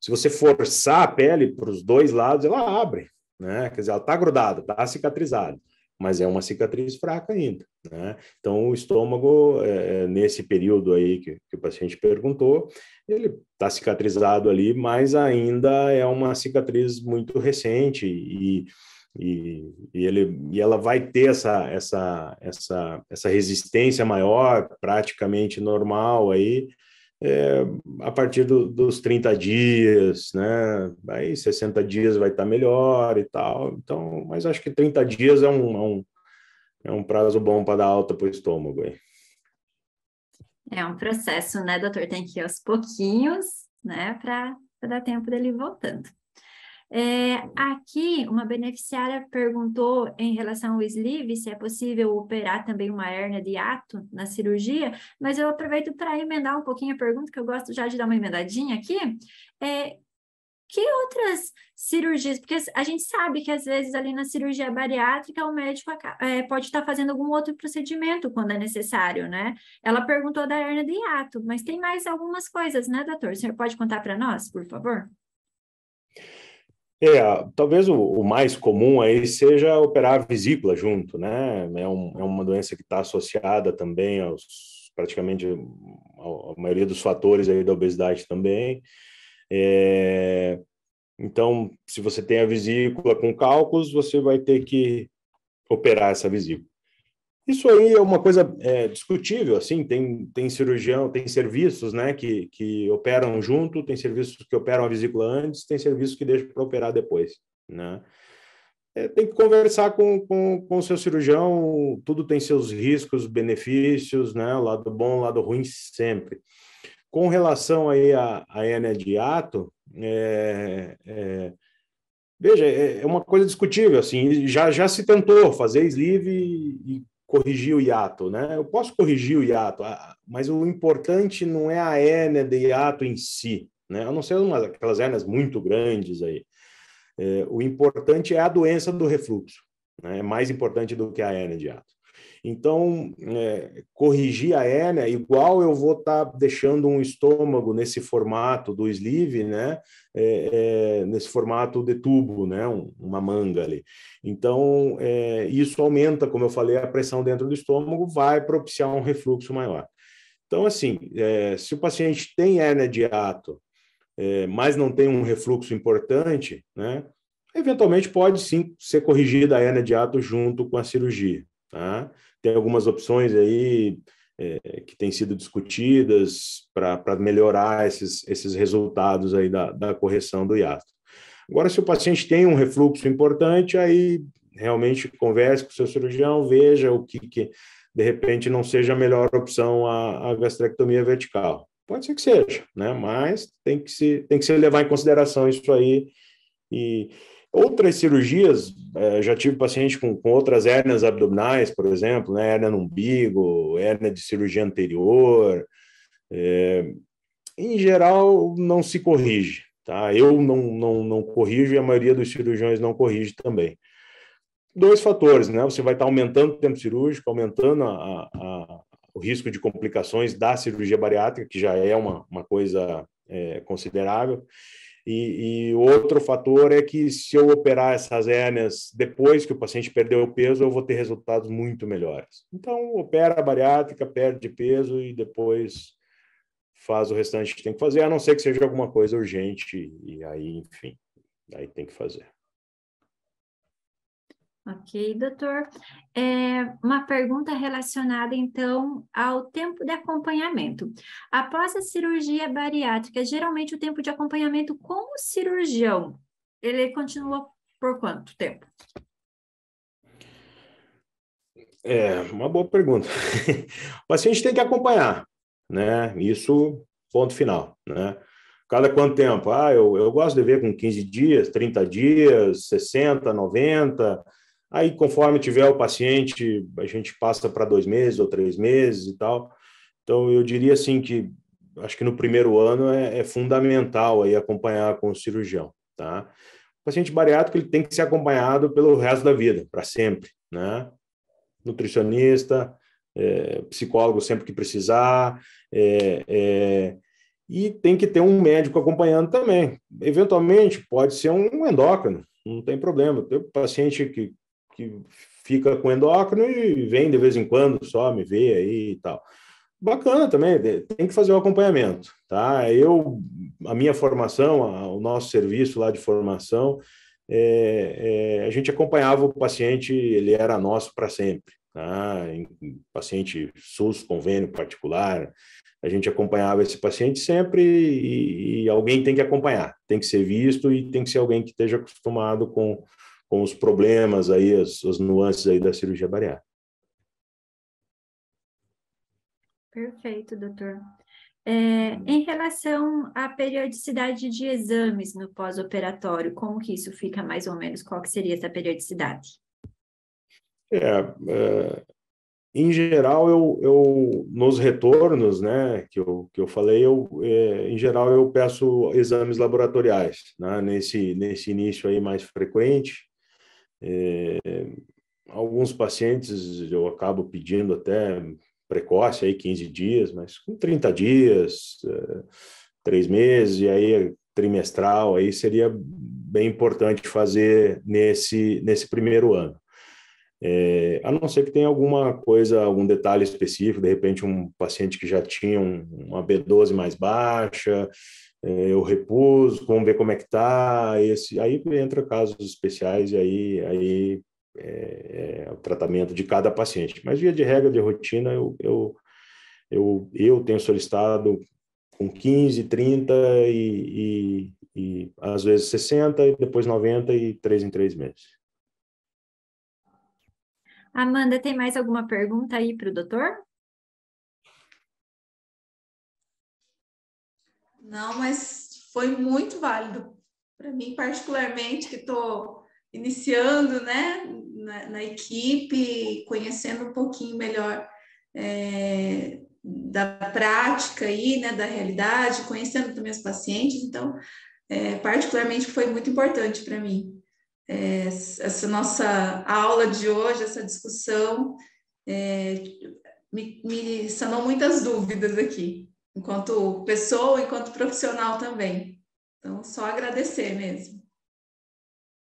Se você forçar a pele para os dois lados, ela abre, né? Quer dizer, ela está grudada, está cicatrizada mas é uma cicatriz fraca ainda. Né? Então, o estômago, é, é nesse período aí que, que, o paciente perguntou, ele está cicatrizado ali, mas ainda é uma cicatriz muito recente e, e, e, ele, e ela vai ter essa, essa, essa, essa resistência maior, praticamente normal aí, é, a partir do, dos 30 dias, né? Aí 60 dias vai estar tá melhor e tal. Então, mas acho que 30 dias é um, é um, é um prazo bom para dar alta para o estômago. Aí. É um processo, né, doutor? Tem que ir aos pouquinhos, né, para dar tempo dele voltando. É, aqui, uma beneficiária perguntou em relação ao sleeve se é possível operar também uma hernia de ato na cirurgia, mas eu aproveito para emendar um pouquinho a pergunta, que eu gosto já de dar uma emendadinha aqui. É, que outras cirurgias? Porque a gente sabe que às vezes ali na cirurgia bariátrica o médico é, pode estar fazendo algum outro procedimento quando é necessário, né? Ela perguntou da hernia de hiato, mas tem mais algumas coisas, né, doutor? O senhor pode contar para nós, por favor? É, talvez o, o, mais comum aí seja operar a vesícula junto, né? É, um, é uma doença que está associada também aos praticamente a maioria dos fatores aí da obesidade também. É, então, se você tem a vesícula com cálculos, você vai ter que operar essa vesícula. Isso aí é uma coisa é, discutível, assim, tem, tem cirurgião, tem serviços, né, que, que operam junto, tem serviços que operam a vesícula antes, tem serviços que deixam para operar depois, né. É, tem que conversar com, com, com o seu cirurgião, tudo tem seus riscos, benefícios, né, lado bom, lado ruim sempre. Com relação aí à, a hernia de ato, é, é Veja, é, é uma coisa discutível, assim, já, já se tentou fazer sleeve e corrigir o hiato, né? Eu posso corrigir o hiato, ah, mas o importante não é a hérnia de hiato em si, né? A não ser umas, aquelas hérnias muito grandes aí. É, o importante é a doença do refluxo, né? É mais importante do que a hérnia de hiato. Então, é, corrigir a hérnia, igual eu vou estar tá deixando um estômago nesse formato do sleeve, né? É, é, nesse formato de tubo, né? Um, uma manga ali. Então, é, isso aumenta, como eu falei, a pressão dentro do estômago, vai propiciar um refluxo maior. Então, assim, é, se o paciente tem hérnia de ato, é, mas não tem um refluxo importante, né? eventualmente pode sim ser corrigida a hernia de ato junto com a cirurgia. Tá? tem algumas opções aí é, que têm sido discutidas para melhorar esses, esses resultados aí da, da correção do hiato. Agora, se o paciente tem um refluxo importante, aí realmente converse com o seu cirurgião, veja o que, que de repente não seja a melhor opção a, a gastrectomia vertical. Pode ser que seja, né? Mas tem que se tem que se levar em consideração isso aí e Outras cirurgias, é, já tive paciente com, com outras hérnias abdominais, por exemplo, né, hérnia no umbigo, hérnia de cirurgia anterior. É, em geral, não se corrige. Tá? Eu não, não, não corrijo e a maioria dos cirurgiões não corrige também. Dois fatores, né? Você vai estar aumentando o tempo cirúrgico, aumentando a, a, o risco de complicações da cirurgia bariátrica, que já é uma, uma coisa é, considerável. E, e, outro fator é que se eu operar essas hérnias depois que o paciente perdeu o peso, eu vou ter resultados muito melhores. Então, opera a bariátrica, perde peso e depois faz o restante que tem que fazer, a não ser que seja alguma coisa urgente e aí, enfim, aí tem que fazer. Ok, doutor. É uma pergunta relacionada, então, ao tempo de acompanhamento. Após a cirurgia bariátrica, geralmente o tempo de acompanhamento com o cirurgião, ele continua por quanto tempo? É, uma boa pergunta. [laughs] o paciente tem que acompanhar, né? Isso, ponto final, né? Cada quanto tempo? Ah, eu, eu gosto de ver com 15 dias, 30 dias, 60, 90 Aí, conforme tiver o paciente, a gente passa para dois meses ou três meses e tal. Então, eu diria assim que acho que no primeiro ano é, é fundamental aí acompanhar com o cirurgião, tá? O paciente bariátrico ele tem que ser acompanhado pelo resto da vida, para sempre, né? Nutricionista, é, psicólogo sempre que precisar, é, é, e tem que ter um médico acompanhando também. Eventualmente, pode ser um endócrino, não tem problema. Tem paciente que que fica com endócrino e vem de vez em quando só me vê aí e tal. Bacana também, tem que fazer o acompanhamento, tá? Eu, a minha formação, o nosso serviço lá de formação, é, é, a gente acompanhava o paciente, ele era nosso para sempre. Tá? paciente SUS, convênio particular, a gente acompanhava esse paciente sempre e, e alguém tem que acompanhar, tem que ser visto e tem que ser alguém que esteja acostumado com, com os problemas aí, as, as nuances aí da cirurgia bariátrica. Perfeito, doutor. É, em relação à periodicidade de exames no pós-operatório, como que isso fica mais ou menos? Qual que seria essa periodicidade? É, é, em geral, eu, eu nos retornos, né, que eu, que eu falei, eu, é, em geral eu peço exames laboratoriais, né, nesse, nesse início aí mais frequente, é, alguns pacientes eu acabo pedindo até precoce, aí 15 dias, mas com 30 dias, é, três meses, e aí trimestral, aí seria bem importante fazer nesse, nesse primeiro ano. É, a não ser que tenha alguma coisa, algum detalhe específico, de repente um paciente que já tinha um, uma B12 mais baixa, é, eu repouso, vamos ver como é que tá, esse, aí entra casos especiais e aí, aí é, é, o tratamento de cada paciente. Mas via de regra, de rotina, eu, eu, eu, eu tenho solicitado com 15, 30 e, e, e às vezes 60 e depois 90 e 3 em 3 meses. Amanda, tem mais alguma pergunta aí para o doutor? Não, mas foi muito válido. Para mim, particularmente, que estou iniciando né, na, na, equipe, conhecendo um pouquinho melhor é, da prática aí, né, da realidade, conhecendo também os pacientes. Então, é, particularmente, foi muito importante para mim. É, essa nossa aula de hoje, essa discussão, é, me, me sanou muitas dúvidas aqui enquanto pessoa, enquanto profissional também. Então, só agradecer mesmo.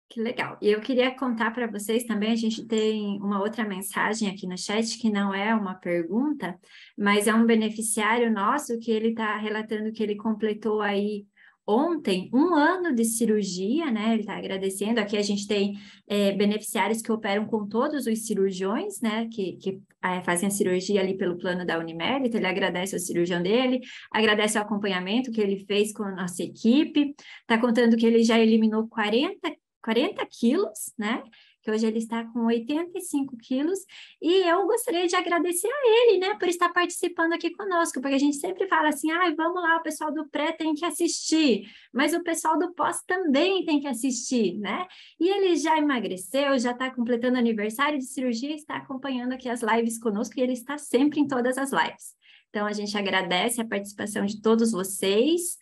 Que legal. E eu queria contar para vocês também, a gente tem uma outra mensagem aqui no chat que não é uma pergunta, mas é um beneficiário nosso que ele está relatando que ele completou aí ontem um ano de cirurgia, né? Ele está agradecendo. Aqui a gente tem é, beneficiários que operam com todos os cirurgiões, né? Que, que é, fazem a cirurgia ali pelo plano da Unimed. Então ele agradece ao cirurgião dele, agradece o acompanhamento que ele fez com a nossa equipe. Está contando que ele já eliminou 40 40 quilos, né? que hoje ele está com 85 quilos, e eu gostaria de agradecer a ele, né, por estar participando aqui conosco, porque a gente sempre fala assim, ah, vamos lá, o pessoal do pré tem que assistir, mas o pessoal do pós também tem que assistir, né? E ele já emagreceu, já está completando aniversário de cirurgia, está acompanhando aqui as lives conosco, e ele está sempre em todas as lives. Então, a gente agradece a participação de todos vocês.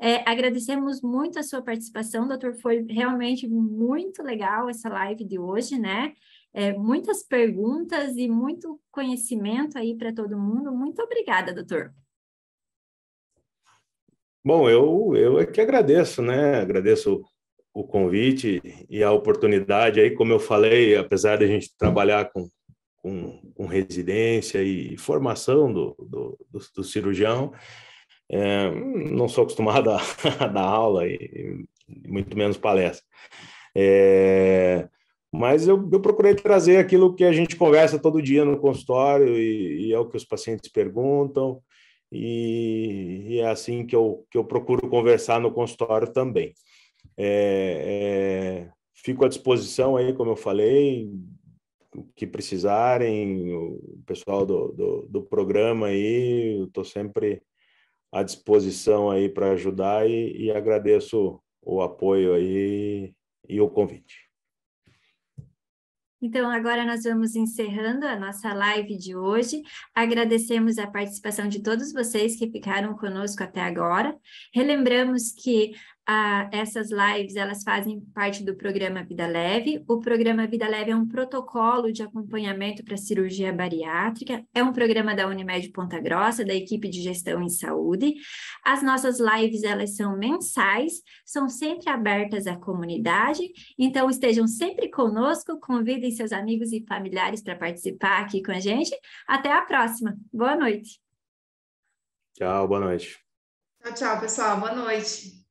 É, agradecemos muito a sua participação, doutor. Foi realmente muito legal essa live de hoje, né? É, muitas perguntas e muito conhecimento aí para todo mundo. Muito obrigada, doutor. Bom, eu, eu é que agradeço, né? Agradeço o convite e a oportunidade aí, como eu falei, apesar de a gente trabalhar com, com, com residência e formação do, do, do, do cirurgião, é, não sou acostumado [laughs] a, a dar aula e, e, muito menos palestra. É, mas eu, eu, procurei trazer aquilo que a gente conversa todo dia no consultório e, e é o que os pacientes perguntam e, e, é assim que eu, que eu procuro conversar no consultório também. É, é, fico à disposição aí, como eu falei, o que precisarem, o pessoal do, do, do programa aí, eu estou sempre à disposição aí para ajudar e, e, agradeço o apoio aí e o convite. Então, agora nós vamos encerrando a nossa live de hoje. Agradecemos a participação de todos vocês que ficaram conosco até agora. Relembramos que a, essas lives elas fazem parte do programa Vida Leve. O programa Vida Leve é um protocolo de acompanhamento para cirurgia bariátrica, é um programa da Unimed Ponta Grossa, da equipe de gestão em saúde. As nossas lives elas são mensais, são sempre abertas à comunidade, então estejam sempre conosco, convidem seus amigos e familiares para participar aqui com a gente. Até a próxima. Boa noite. Tchau, boa noite. Tchau, tchau, pessoal. Boa noite.